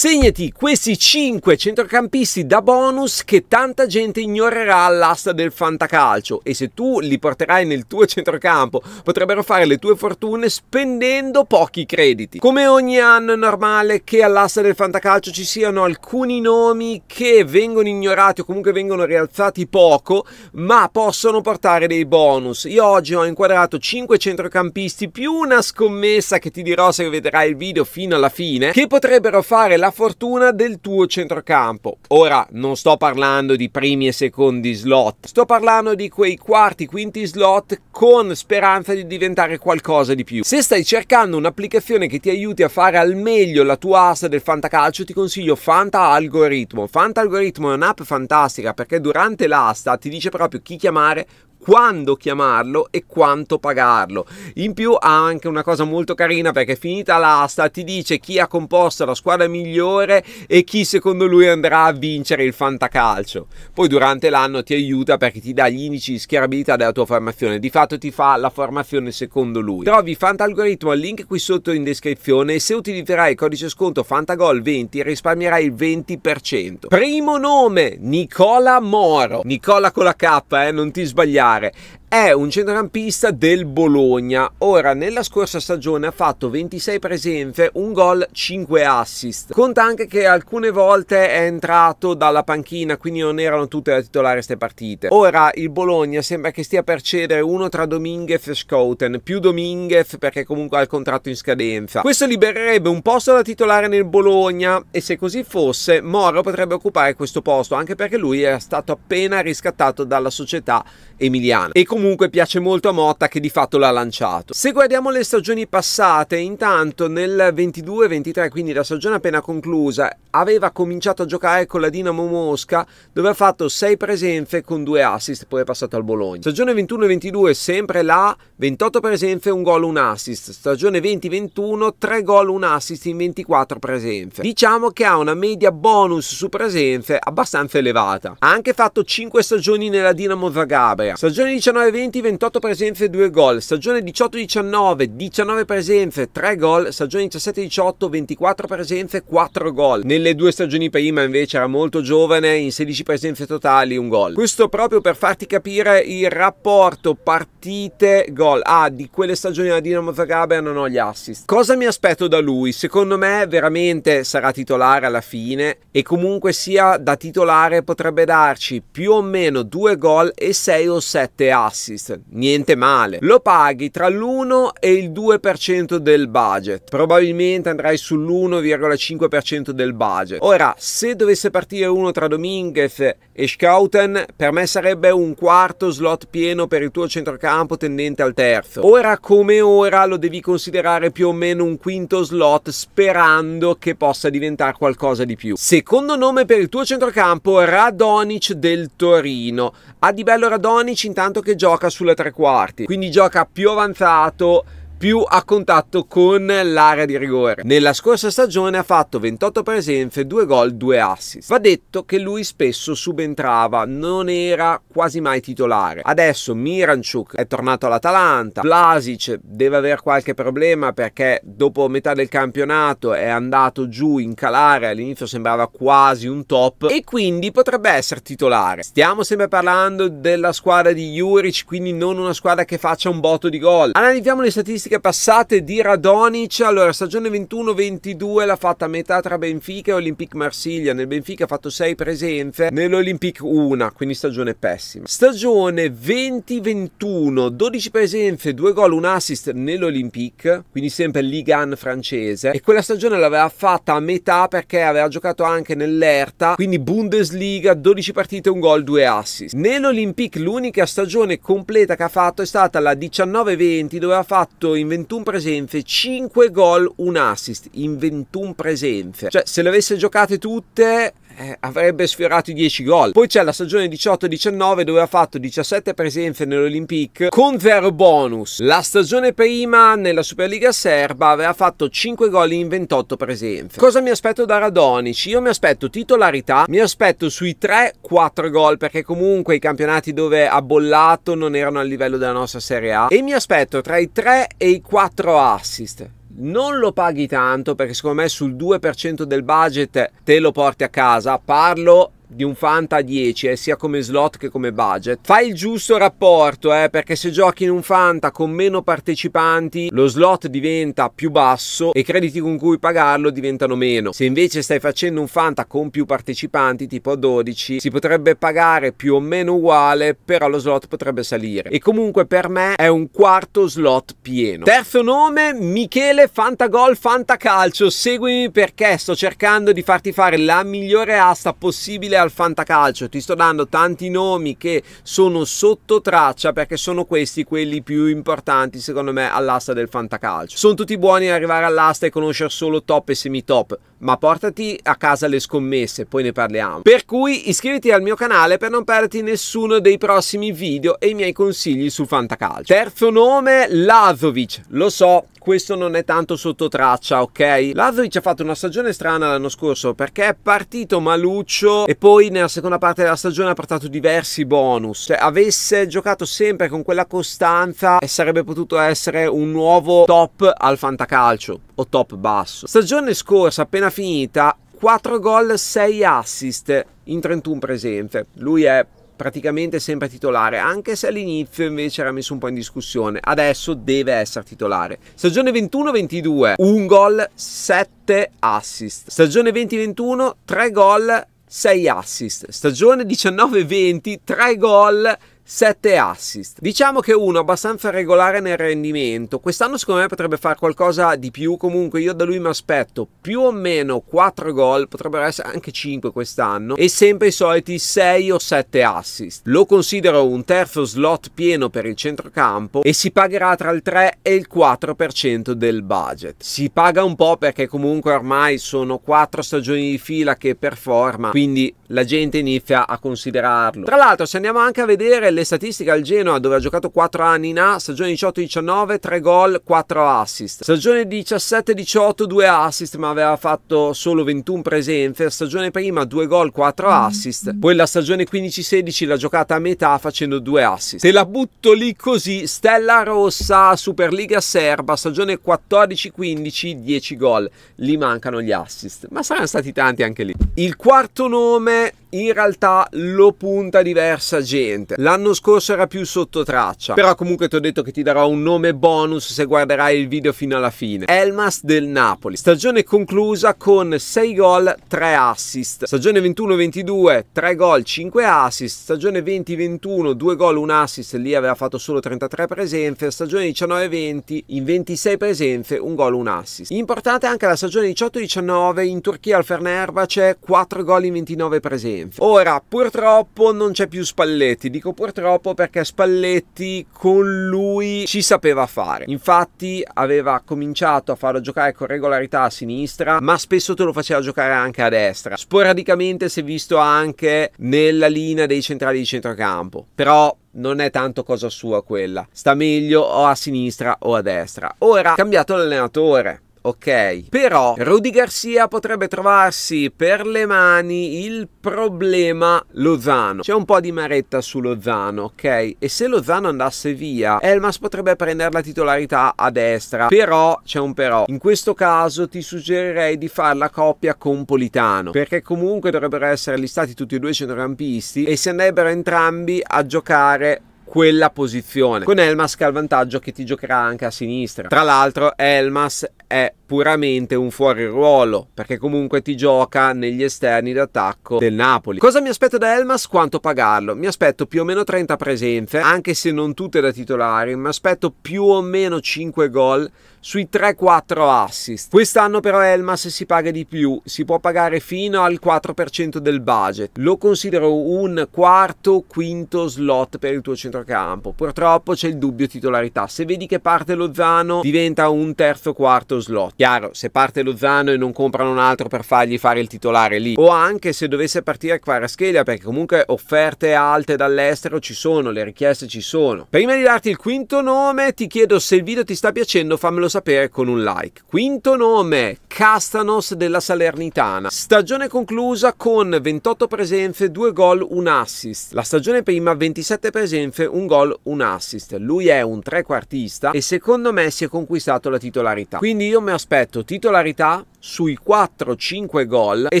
Segnati questi 5 centrocampisti da bonus che tanta gente ignorerà all'asta del fantacalcio e se tu li porterai nel tuo centrocampo potrebbero fare le tue fortune spendendo pochi crediti. Come ogni anno è normale che all'asta del fantacalcio ci siano alcuni nomi che vengono ignorati o comunque vengono rialzati poco ma possono portare dei bonus. Io oggi ho inquadrato 5 centrocampisti più una scommessa che ti dirò se vedrai il video fino alla fine che potrebbero fare la fortuna del tuo centrocampo. Ora non sto parlando di primi e secondi slot, sto parlando di quei quarti, quinti slot con speranza di diventare qualcosa di più. Se stai cercando un'applicazione che ti aiuti a fare al meglio la tua asta del fantacalcio, ti consiglio Fanta Algoritmo. Fanta Algoritmo è un'app fantastica perché durante l'asta ti dice proprio chi chiamare, quando chiamarlo e quanto pagarlo. In più ha anche una cosa molto carina perché finita l'asta ti dice chi ha composto la squadra migliore e chi secondo lui andrà a vincere il fantacalcio. Poi durante l'anno ti aiuta perché ti dà gli indici di schierabilità della tua formazione, di fatto ti fa la formazione secondo lui. Trovi Fantalgoritmo al link qui sotto in descrizione e se utilizzerai il codice sconto Fantagol20 risparmierai il 20%. Primo nome Nicola Moro. Nicola con la K, eh, non ti sbagliare giocare è un centrocampista del Bologna. Ora, nella scorsa stagione ha fatto 26 presenze, un gol, 5 assist. Conta anche che alcune volte è entrato dalla panchina, quindi non erano tutte da titolare queste partite. Ora, il Bologna sembra che stia per cedere uno tra Dominguez e Scouten, più Dominguez perché comunque ha il contratto in scadenza. Questo libererebbe un posto da titolare nel Bologna e se così fosse, Moro potrebbe occupare questo posto, anche perché lui è stato appena riscattato dalla società emiliana. E comunque comunque piace molto a Motta che di fatto l'ha lanciato. Se guardiamo le stagioni passate, intanto nel 22-23, quindi la stagione appena conclusa, aveva cominciato a giocare con la Dinamo Mosca dove ha fatto 6 presenze con 2 assist, poi è passato al Bologna. Stagione 21-22 sempre là, 28 presenze, un gol, un assist. Stagione 20-21, 3 gol, un assist in 24 presenze. Diciamo che ha una media bonus su presenze abbastanza elevata. Ha anche fatto 5 stagioni nella Dinamo Zagabria. Stagione 19 20, 28 presenze, 2 gol. Stagione 18-19, 19 presenze, 3 gol. Stagione 17-18, 24 presenze, 4 gol. Nelle due stagioni prima invece era molto giovane, in 16 presenze totali, 1 gol. Questo proprio per farti capire il rapporto partite-gol. Ah, di quelle stagioni la Dinamo Zagabria non ho gli assist. Cosa mi aspetto da lui? Secondo me veramente sarà titolare alla fine e comunque sia da titolare potrebbe darci più o meno 2 gol e 6 o 7 assist assist, niente male. Lo paghi tra l'1 e il 2% del budget, probabilmente andrai sull'1,5% del budget. Ora, se dovesse partire uno tra Dominguez e Schouten, per me sarebbe un quarto slot pieno per il tuo centrocampo tendente al terzo. Ora come ora lo devi considerare più o meno un quinto slot sperando che possa diventare qualcosa di più. Secondo nome per il tuo centrocampo, Radonic del Torino. Ha di bello Radonic intanto che gioca gioca sulle tre quarti, quindi gioca più avanzato più a contatto con l'area di rigore. Nella scorsa stagione ha fatto 28 presenze, 2 gol, 2 assist. Va detto che lui spesso subentrava, non era quasi mai titolare. Adesso Miranchuk è tornato all'Atalanta, Vlasic deve avere qualche problema perché dopo metà del campionato è andato giù in calare, all'inizio sembrava quasi un top e quindi potrebbe essere titolare. Stiamo sempre parlando della squadra di Juric, quindi non una squadra che faccia un botto di gol. Analizziamo le statistiche statistiche passate di Radonic, allora stagione 21-22 l'ha fatta a metà tra Benfica e Olympique Marsiglia, nel Benfica ha fatto 6 presenze, nell'Olympique 1, quindi stagione pessima. Stagione 20-21, 12 presenze, 2 gol, 1 assist nell'Olympique, quindi sempre Ligue 1 francese e quella stagione l'aveva fatta a metà perché aveva giocato anche nell'Erta, quindi Bundesliga, 12 partite, 1 gol, 2 assist. Nell'Olympique l'unica stagione completa che ha fatto è stata la 19-20 dove ha fatto in 21 presenze, 5 gol, 1 assist in 21 presenze. Cioè, se le avesse giocate tutte, eh, avrebbe sfiorato i 10 gol. Poi c'è la stagione 18-19 dove ha fatto 17 presenze nell'Olympique con 0 bonus. La stagione prima nella Superliga serba aveva fatto 5 gol in 28 presenze. Cosa mi aspetto da Radonici? Io mi aspetto titolarità, mi aspetto sui 3-4 gol perché comunque i campionati dove ha bollato non erano al livello della nostra Serie A e mi aspetto tra i 3 e i 4 assist non lo paghi tanto perché secondo me sul 2% del budget te lo porti a casa. Parlo di un Fanta 10, eh, sia come slot che come budget. Fai il giusto rapporto, eh, perché se giochi in un Fanta con meno partecipanti, lo slot diventa più basso e i crediti con cui pagarlo diventano meno. Se invece stai facendo un Fanta con più partecipanti, tipo 12, si potrebbe pagare più o meno uguale, però lo slot potrebbe salire. E comunque per me è un quarto slot pieno. Terzo nome, Michele Fanta Fanta Calcio. Seguimi perché sto cercando di farti fare la migliore asta possibile al fantacalcio, ti sto dando tanti nomi che sono sotto traccia perché sono questi quelli più importanti secondo me all'asta del fantacalcio. Sono tutti buoni ad arrivare all'asta e conoscere solo top e semi top ma portati a casa le scommesse, poi ne parliamo. Per cui iscriviti al mio canale per non perderti nessuno dei prossimi video e i miei consigli su Fantacalcio. Terzo nome, Lazovic. Lo so, questo non è tanto sotto traccia, ok? Lazovic ha fatto una stagione strana l'anno scorso perché è partito maluccio e poi nella seconda parte della stagione ha portato diversi bonus. Cioè, avesse giocato sempre con quella costanza e eh, sarebbe potuto essere un nuovo top al Fantacalcio o top basso. Stagione scorsa, appena finita 4 gol, 6 assist in 31 presenze. Lui è praticamente sempre titolare, anche se all'inizio invece era messo un po' in discussione. Adesso deve essere titolare. Stagione 21-22, 1 gol, 7 assist. Stagione 20-21, 3 gol, 6 assist. Stagione 19-20, 3 gol, 7 assist. Diciamo che uno abbastanza regolare nel rendimento. Quest'anno secondo me potrebbe fare qualcosa di più. Comunque io da lui mi aspetto più o meno 4 gol, potrebbero essere anche 5 quest'anno e sempre i soliti 6 o 7 assist. Lo considero un terzo slot pieno per il centrocampo e si pagherà tra il 3 e il 4% del budget. Si paga un po' perché comunque ormai sono 4 stagioni di fila che performa, quindi la gente inizia a considerarlo. Tra l'altro se andiamo anche a vedere le le statistiche al Genoa dove ha giocato 4 anni in A, stagione 18-19, 3 gol, 4 assist. Stagione 17-18, 2 assist ma aveva fatto solo 21 presenze, stagione prima 2 gol, 4 mm. assist. Poi la stagione 15-16 l'ha giocata a metà facendo 2 assist. Te la butto lì così, Stella Rossa, Superliga Serba, stagione 14-15, 10 gol. Lì mancano gli assist, ma saranno stati tanti anche lì. Il quarto nome in realtà lo punta diversa gente. L'anno scorso era più sotto traccia, però comunque ti ho detto che ti darò un nome bonus se guarderai il video fino alla fine. Elmas del Napoli, stagione conclusa con 6 gol, 3 assist. Stagione 21-22, 3 gol, 5 assist. Stagione 20-21, 2 gol, 1 assist, lì aveva fatto solo 33 presenze. Stagione 19-20, in 26 presenze, 1 gol, 1 assist. Importante anche la stagione 18-19, in Turchia al Fenerbahce, 4 gol in 29 presenze. Renfe. Ora, purtroppo non c'è più Spalletti, dico purtroppo perché Spalletti con lui ci sapeva fare. Infatti aveva cominciato a farlo giocare con regolarità a sinistra, ma spesso te lo faceva giocare anche a destra. Sporadicamente si è visto anche nella linea dei centrali di centrocampo, però non è tanto cosa sua quella, sta meglio o a sinistra o a destra. Ora, cambiato l'allenatore ok. Però Rudy Garcia potrebbe trovarsi per le mani il problema Lozano. C'è un po' di maretta su Lozano, ok? E se Lozano andasse via, Elmas potrebbe prendere la titolarità a destra. Però, c'è un però, in questo caso ti suggerirei di fare la coppia con Politano, perché comunque dovrebbero essere listati tutti e due centrocampisti e si andrebbero entrambi a giocare quella posizione. Con Elmas che ha il vantaggio che ti giocherà anche a sinistra. Tra l'altro Elmas è puramente un fuori ruolo perché comunque ti gioca negli esterni d'attacco del Napoli. Cosa mi aspetto da Elmas? Quanto pagarlo? Mi aspetto più o meno 30 presenze, anche se non tutte da titolari, mi aspetto più o meno 5 gol sui 3-4 assist. Quest'anno però Elmas si paga di più, si può pagare fino al 4% del budget. Lo considero un quarto, quinto slot per il tuo centro centrocampo. Purtroppo c'è il dubbio titolarità. Se vedi che parte Lozano diventa un terzo quarto slot. Chiaro, se parte Lozano e non comprano un altro per fargli fare il titolare lì. O anche se dovesse partire Quaraschelia perché comunque offerte alte dall'estero ci sono, le richieste ci sono. Prima di darti il quinto nome ti chiedo se il video ti sta piacendo fammelo sapere con un like. Quinto nome Castanos della Salernitana. Stagione conclusa con 28 presenze, 2 gol, 1 assist. La stagione prima 27 presenze, un gol, un assist. Lui è un trequartista e secondo me si è conquistato la titolarità. Quindi io mi aspetto titolarità sui 4-5 gol e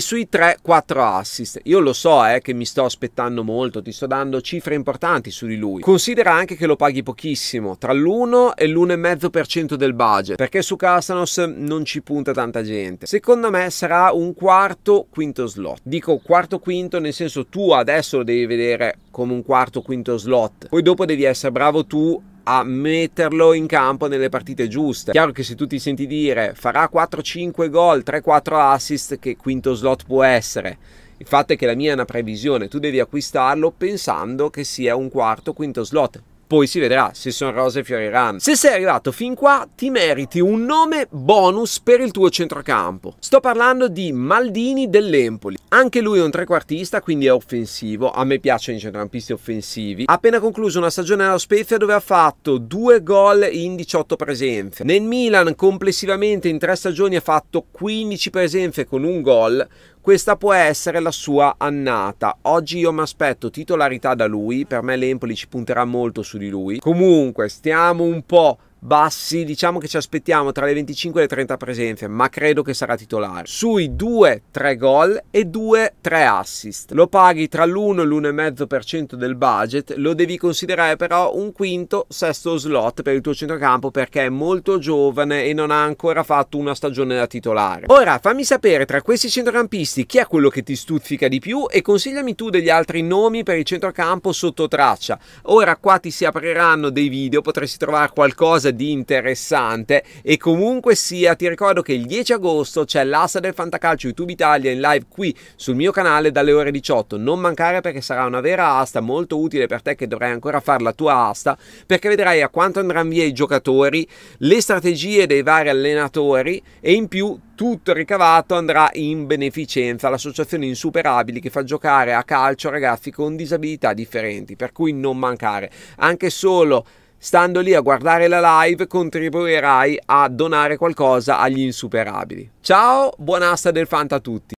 sui 3-4 assist. Io lo so eh, che mi sto aspettando molto, ti sto dando cifre importanti su di lui. Considera anche che lo paghi pochissimo, tra l'1 e l'1,5% del budget, perché su Castanos non ci punta tanta gente. Secondo me sarà un quarto quinto slot. Dico quarto quinto nel senso tu adesso lo devi vedere come un quarto quinto slot, poi dopo devi essere bravo tu a metterlo in campo nelle partite giuste. Chiaro che se tu ti senti dire farà 4-5 gol, 3-4 assist, che quinto slot può essere? Il fatto è che la mia è una previsione, tu devi acquistarlo pensando che sia un quarto, quinto slot poi si vedrà se sono rose fioriranno. Se sei arrivato fin qua, ti meriti un nome bonus per il tuo centrocampo. Sto parlando di Maldini dell'Empoli. Anche lui è un trequartista, quindi è offensivo. A me piacciono i centrocampisti offensivi. Ha appena concluso una stagione allo Spezia dove ha fatto due gol in 18 presenze. Nel Milan complessivamente in tre stagioni ha fatto 15 presenze con un gol questa può essere la sua annata. Oggi io mi aspetto titolarità da lui, per me l'Empoli ci punterà molto su di lui. Comunque, stiamo un po' bassi, diciamo che ci aspettiamo tra le 25 e le 30 presenze, ma credo che sarà titolare. Sui 2-3 gol e 2-3 assist. Lo paghi tra l'1 e l'1,5% del budget, lo devi considerare però un quinto, sesto slot per il tuo centrocampo perché è molto giovane e non ha ancora fatto una stagione da titolare. Ora fammi sapere tra questi centrocampisti chi è quello che ti stuzzica di più e consigliami tu degli altri nomi per il centrocampo sotto traccia. Ora qua ti si apriranno dei video, potresti trovare qualcosa qualcosa di interessante e comunque sia ti ricordo che il 10 agosto c'è l'asta del Fantacalcio YouTube Italia in live qui sul mio canale dalle ore 18. Non mancare perché sarà una vera asta molto utile per te che dovrai ancora fare la tua asta perché vedrai a quanto andranno via i giocatori, le strategie dei vari allenatori e in più tutto ricavato andrà in beneficenza all'associazione Insuperabili che fa giocare a calcio ragazzi con disabilità differenti, per cui non mancare. Anche solo Stando lì a guardare la live contribuirai a donare qualcosa agli insuperabili. Ciao, buon'asta del Fanta a tutti!